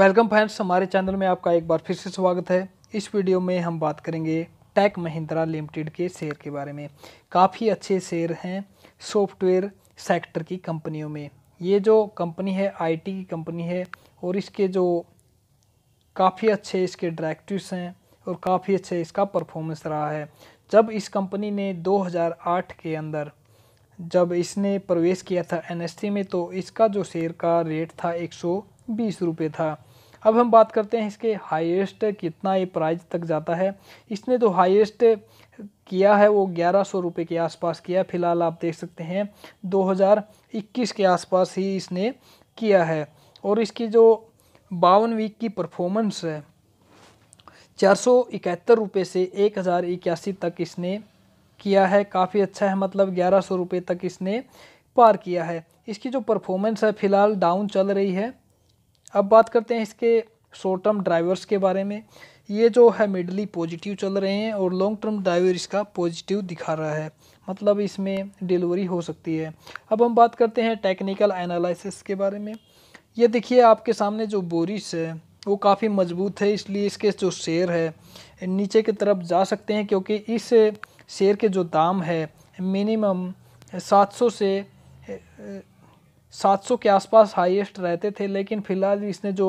welcome friends हमारे channel में आपका एक बार फिर से स्वागत है इस वीडियो में हम बात करेंगे टैक महिंद्रा लिमिटेड के शेयर के बारे में काफ़ी अच्छे शेयर हैं सॉफ्टवेयर सेक्टर की कंपनियों में ये जो कंपनी है आईटी की कंपनी है और इसके जो काफ़ी अच्छे इसके डायरेक्टिव हैं और काफ़ी अच्छे इसका परफॉर्मेंस रहा है जब इस कंपनी ने दो के अंदर जब इसने प्रवेश किया था एन में तो इसका जो शेयर का रेट था एक सौ बीस रुपये था अब हम बात करते हैं इसके हाईएस्ट कितना ये प्राइस तक जाता है इसने तो हाईएस्ट किया है वो ग्यारह सौ रुपये के आसपास किया फिलहाल आप देख सकते हैं 2021 के आसपास ही इसने किया है और इसकी जो बावन वीक की परफॉर्मेंस है चार सौ इकहत्तर रुपये से एक हज़ार इक्यासी तक इसने किया है काफ़ी अच्छा है मतलब ग्यारह सौ रुपये तक इसने पार किया है इसकी जो परफॉर्मेंस है फ़िलहाल डाउन चल रही है अब बात करते हैं इसके शॉर्ट टर्म ड्राइवर्स के बारे में ये जो है मिडली पॉजिटिव e चल रहे हैं और लॉन्ग टर्म ड्राइवर इसका पॉजिटिव दिखा रहा है मतलब इसमें डिलीवरी हो सकती है अब हम बात करते हैं टेक्निकल एनालिसिस के बारे में ये देखिए आपके सामने जो बोरिस है वो काफ़ी मजबूत है इसलिए इसके जो शेयर है नीचे की तरफ जा सकते हैं क्योंकि इस शेयर के जो दाम है मिनिमम सौ से 700 के आसपास हाईएस्ट रहते थे लेकिन फिलहाल इसने जो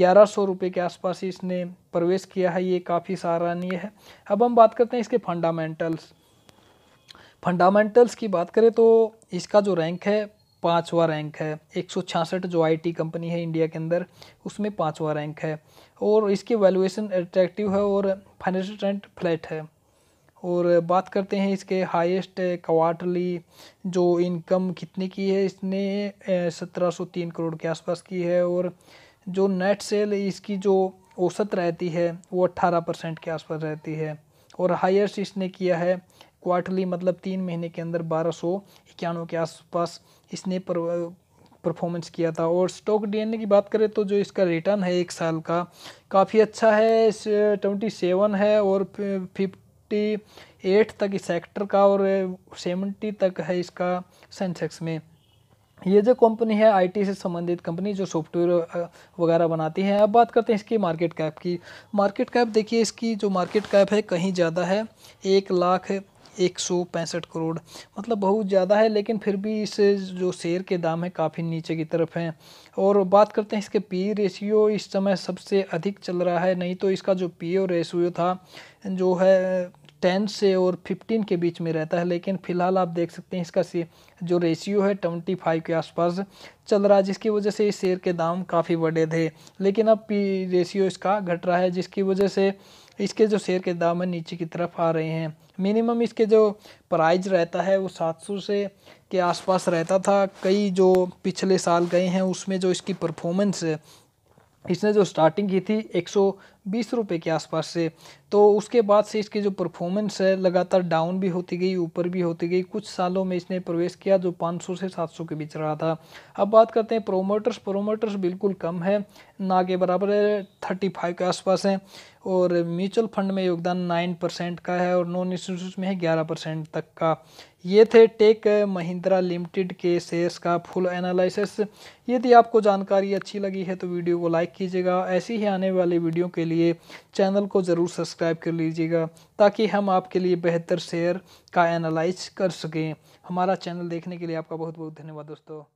ग्यारह सौ रुपये के आसपास इसने प्रवेश किया है ये काफ़ी सराहनीय है अब हम बात करते हैं इसके फंडामेंटल्स फंडामेंटल्स की बात करें तो इसका जो रैंक है पाँचवा रैंक है एक सौ छियासठ जो आईटी कंपनी है इंडिया के अंदर उसमें पाँचवा रैंक है और इसकी वैल्यूएशन अट्रैक्टिव है और फाइनेंशियल ट्रेंड फ्लैट है और बात करते हैं इसके हाईएस्ट क्वार्टरली जो इनकम कितने की है इसने सत्रह सौ तीन करोड़ के आसपास की है और जो नेट सेल इसकी जो औसत रहती है वो अट्ठारह परसेंट के आसपास रहती है और हाईएस्ट इसने किया है क्वार्टरली मतलब तीन महीने के अंदर बारह सौ इक्यानवे के आसपास इसने पर परफॉर्मेंस किया था और स्टॉक डीएनए की बात करें तो जो इसका रिटर्न है एक साल का काफ़ी अच्छा है ट्वेंटी सेवन है और फिफ्ट फिफ्टी एट तक इस सेक्टर का और सेवेंटी तक है इसका सेंसेक्स में ये जो कंपनी है आईटी से संबंधित कंपनी जो सॉफ्टवेयर वगैरह बनाती है अब बात करते हैं इसकी मार्केट कैप की मार्केट कैप देखिए इसकी जो मार्केट कैप है कहीं ज़्यादा है एक लाख एक सौ पैंसठ करोड़ मतलब बहुत ज़्यादा है लेकिन फिर भी इस जो शेयर के दाम है काफ़ी नीचे की तरफ हैं और बात करते हैं इसके पी रेशियो e इस समय सबसे अधिक चल रहा है नहीं तो इसका जो पी ओ रेशियो था जो है टेन से और फिफ्टीन के बीच में रहता है लेकिन फिलहाल आप देख सकते हैं इसका से जो रेशियो है ट्वेंटी फाइव के आसपास चल रहा है जिसकी वजह से इस शेयर के दाम काफ़ी बढ़े थे लेकिन अब रेशियो इसका घट रहा है जिसकी वजह से इसके जो शेयर के दाम है नीचे की तरफ आ रहे हैं मिनिमम इसके जो प्राइस रहता है वो सौ से के आसपास रहता था कई जो पिछले साल गए हैं उसमें जो इसकी परफॉर्मेंस इसने जो स्टार्टिंग की थी एक बीस रुपये के आसपास से तो उसके बाद से इसकी जो परफॉर्मेंस है लगातार डाउन भी होती गई ऊपर भी होती गई कुछ सालों में इसने प्रवेश किया जो 500 से 700 के बीच रहा था अब बात करते हैं प्रोमोटर्स प्रोमोटर्स बिल्कुल कम है ना के बराबर है थर्टी फाइव के आसपास हैं और म्यूचुअल फंड में योगदान नाइन परसेंट का है और नॉन इंस्टीट्यूट में है ग्यारह परसेंट तक का ये थे टेक महिंद्रा लिमिटेड के शेयर्स का फुल एनालिसिस यदि आपको जानकारी अच्छी लगी है तो वीडियो को लाइक कीजिएगा ऐसी ही आने वाली वीडियो के लिए लिए चैनल को ज़रूर सब्सक्राइब कर लीजिएगा ताकि हम आपके लिए बेहतर शेयर का एनालाइज कर सकें हमारा चैनल देखने के लिए आपका बहुत बहुत धन्यवाद दोस्तों